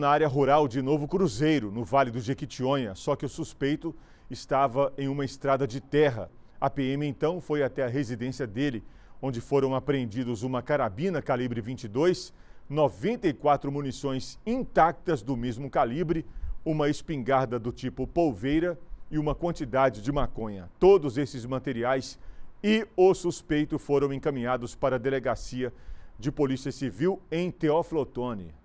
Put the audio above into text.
na área rural de Novo Cruzeiro, no Vale do Jequitinhonha, só que o suspeito estava em uma estrada de terra. A PM então foi até a residência dele, onde foram apreendidos uma carabina calibre 22, 94 munições intactas do mesmo calibre, uma espingarda do tipo polveira e uma quantidade de maconha. Todos esses materiais e o suspeito foram encaminhados para a delegacia de Polícia Civil em Teoflotone.